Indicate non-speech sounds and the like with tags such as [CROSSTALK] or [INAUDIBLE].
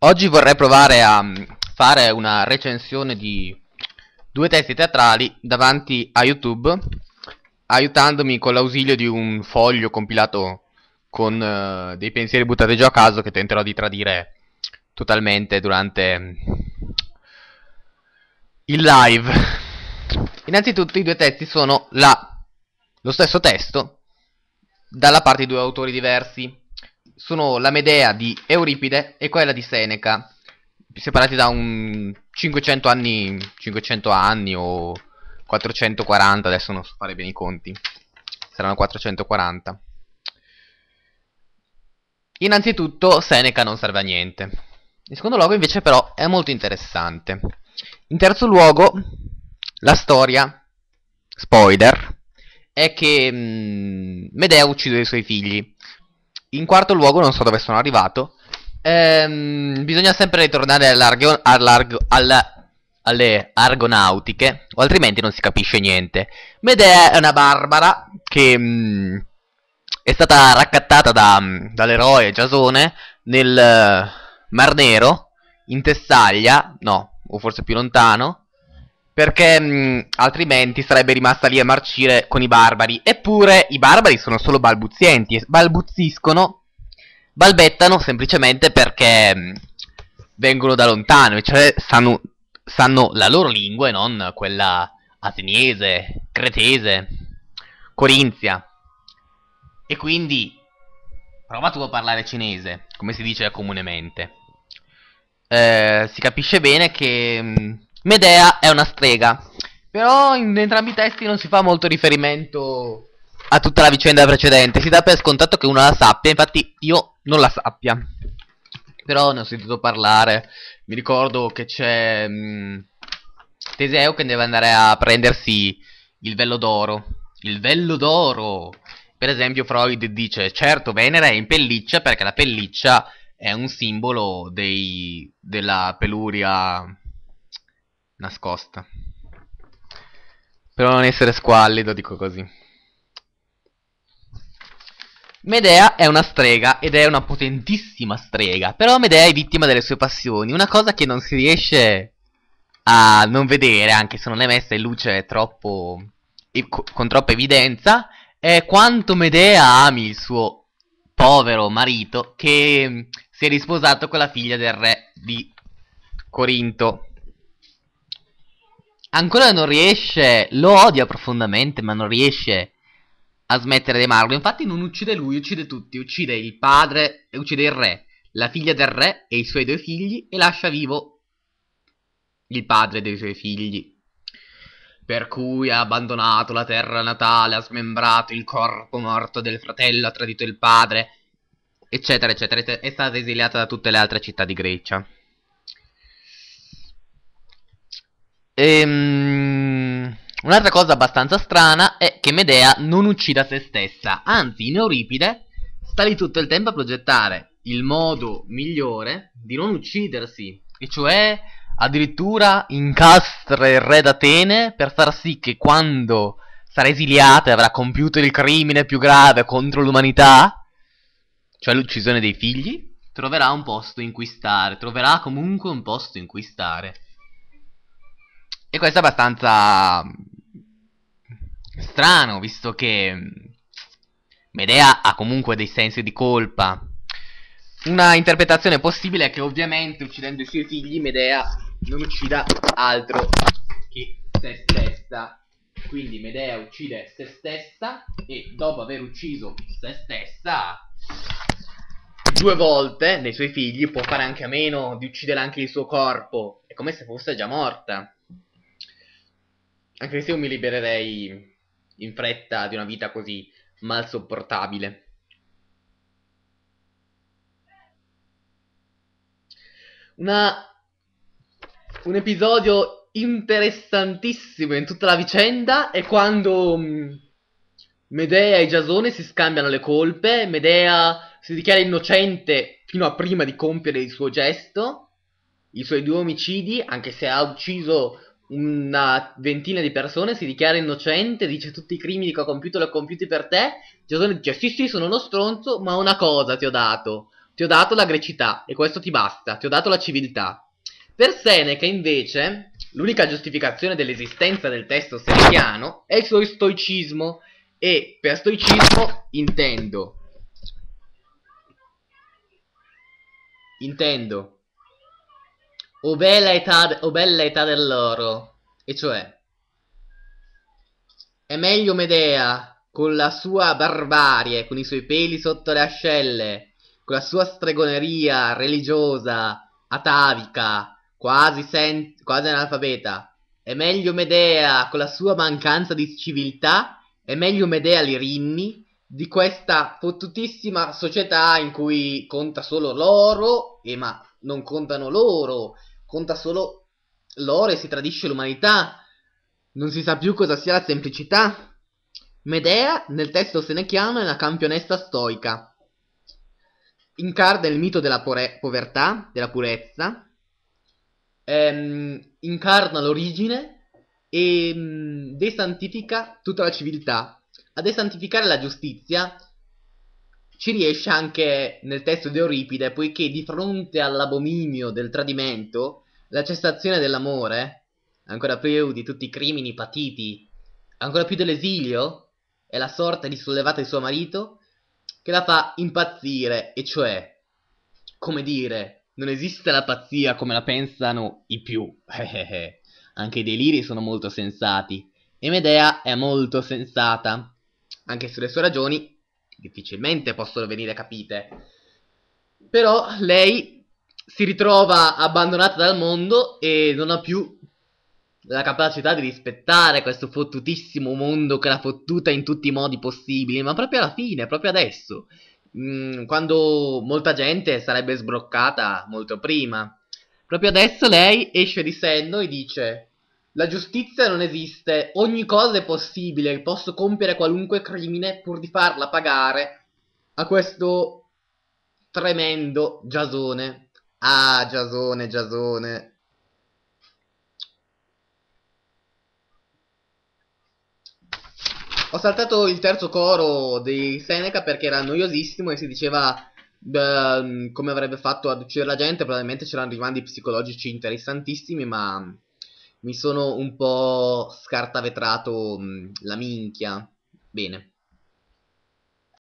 Oggi vorrei provare a mm, fare una recensione di due testi teatrali davanti a YouTube aiutandomi con l'ausilio di un foglio compilato con uh, dei pensieri buttati giù a caso che tenterò di tradire totalmente durante mm, il live. Innanzitutto i due testi sono la, lo stesso testo dalla parte di due autori diversi sono la Medea di Euripide e quella di Seneca, separati da un 500 anni, 500 anni o 440, adesso non so fare bene i conti, saranno 440. Innanzitutto Seneca non serve a niente. In secondo luogo invece però è molto interessante. In terzo luogo la storia, spoiler, è che mh, mm, Medea uccide i suoi figli. In quarto luogo, non so dove sono arrivato, ehm, bisogna sempre ritornare all'argo, all'argo, alla, alle argonautiche, o altrimenti non si capisce niente. Medea è una barbara che mh, mm, è stata raccattata da, mm, dall'eroe Giasone nel uh, Mar Nero, in Tessaglia, no, o forse più lontano, perché mh, mm, altrimenti sarebbe rimasta lì a marcire con i barbari. Eppure i barbari sono solo balbuzienti, balbuzziscono, balbettano semplicemente perché mh, mm, vengono da lontano, cioè sanno, sanno la loro lingua e non quella ateniese, cretese, corinzia. E quindi prova tu a parlare cinese, come si dice comunemente. Eh, si capisce bene che... Mh, mm, Medea è una strega. Però in entrambi i testi non si fa molto riferimento a tutta la vicenda precedente. Si dà per scontato che uno la sappia, infatti io non la sappia. Però ne ho sentito parlare. Mi ricordo che c'è mm, Teseo che deve andare a prendersi il vello d'oro. Il vello d'oro! Per esempio Freud dice, certo Venere è in pelliccia perché la pelliccia è un simbolo dei, della peluria nascosta. Per non essere squallido dico così. Medea è una strega ed è una potentissima strega, però Medea è vittima delle sue passioni, una cosa che non si riesce a non vedere, anche se non è messa in luce troppo, con troppa evidenza, è quanto Medea ami il suo povero marito che si è risposato con la figlia del re di Corinto. Ancora non riesce, lo odia profondamente, ma non riesce a smettere di amarlo. Infatti non uccide lui, uccide tutti, uccide il padre e uccide il re, la figlia del re e i suoi due figli e lascia vivo il padre dei suoi figli. Per cui ha abbandonato la terra natale, ha smembrato il corpo morto del fratello, ha tradito il padre, eccetera, eccetera. È stata esiliata da tutte le altre città di Grecia. Ehm... Un'altra cosa abbastanza strana è che Medea non uccida se stessa, anzi in Euripide sta lì tutto il tempo a progettare il modo migliore di non uccidersi, e cioè addirittura incastra il re d'Atene per far sì che quando sarà esiliata e avrà compiuto il crimine più grave contro l'umanità, cioè l'uccisione dei figli, troverà un posto in cui stare, troverà comunque un posto in cui stare. E questo è abbastanza strano, visto che Medea ha comunque dei sensi di colpa. Una interpretazione possibile è che ovviamente uccidendo i suoi figli Medea non uccida altro che se stessa. Quindi Medea uccide se stessa e dopo aver ucciso se stessa due volte dei suoi figli può fare anche a meno di uccidere anche il suo corpo. È come se fosse già morta. Anche se io mi libererei in fretta di una vita così mal sopportabile. Una... Un episodio interessantissimo in tutta la vicenda è quando mm, Medea e Giasone si scambiano le colpe, Medea si dichiara innocente fino a prima di compiere il suo gesto, i suoi due omicidi, anche se ha ucciso una ventina di persone, si dichiara innocente, dice tutti i crimini che ho compiuto li ho compiuti per te. Giasone dice sì sì sono uno stronzo, ma una cosa ti ho dato. Ti ho dato la grecità e questo ti basta, ti ho dato la civiltà. Per Seneca invece l'unica giustificazione dell'esistenza del testo senechiano è il suo stoicismo e per stoicismo intendo intendo o bella età, o bella età dell'oro. E cioè... È meglio Medea, con la sua barbarie, con i suoi peli sotto le ascelle, con la sua stregoneria religiosa, atavica, quasi, quasi analfabeta. È meglio Medea, con la sua mancanza di civiltà, è meglio Medea Lirinni, di questa fottutissima società in cui conta solo l'oro e ma non contano loro, conta solo l'oro e si tradisce l'umanità. Non si sa più cosa sia la semplicità. Medea, nel testo se senechiano, è una campionessa stoica. Incarna il mito della povertà, della purezza, ehm, incarna l'origine e mm, desantifica tutta la civiltà. A desantificare la giustizia ci riesce anche nel testo di Euripide, poiché di fronte all'abominio del tradimento, la cessazione dell'amore, ancora più di tutti i crimini patiti, ancora più dell'esilio, è la sorte di sollevata di suo marito che la fa impazzire, e cioè, come dire, non esiste la pazzia come la pensano i più. [LAUGHS] anche i deliri sono molto sensati. E Medea è molto sensata, anche sulle sue ragioni difficilmente possono venire capite. Però lei si ritrova abbandonata dal mondo e non ha più la capacità di rispettare questo fottutissimo mondo che l'ha fottuta in tutti i modi possibili, ma proprio alla fine, proprio adesso, mm, quando molta gente sarebbe sbroccata molto prima. Proprio adesso lei esce di senno e dice la giustizia non esiste, ogni cosa è possibile, posso compiere qualunque crimine pur di farla pagare a questo tremendo Giasone. Ah, Giasone, Giasone. Ho saltato il terzo coro di Seneca perché era noiosissimo e si diceva beh, come avrebbe fatto ad uccidere la gente, probabilmente c'erano rimandi psicologici interessantissimi, ma mi sono un po' scartavetrato mh, la minchia. Bene.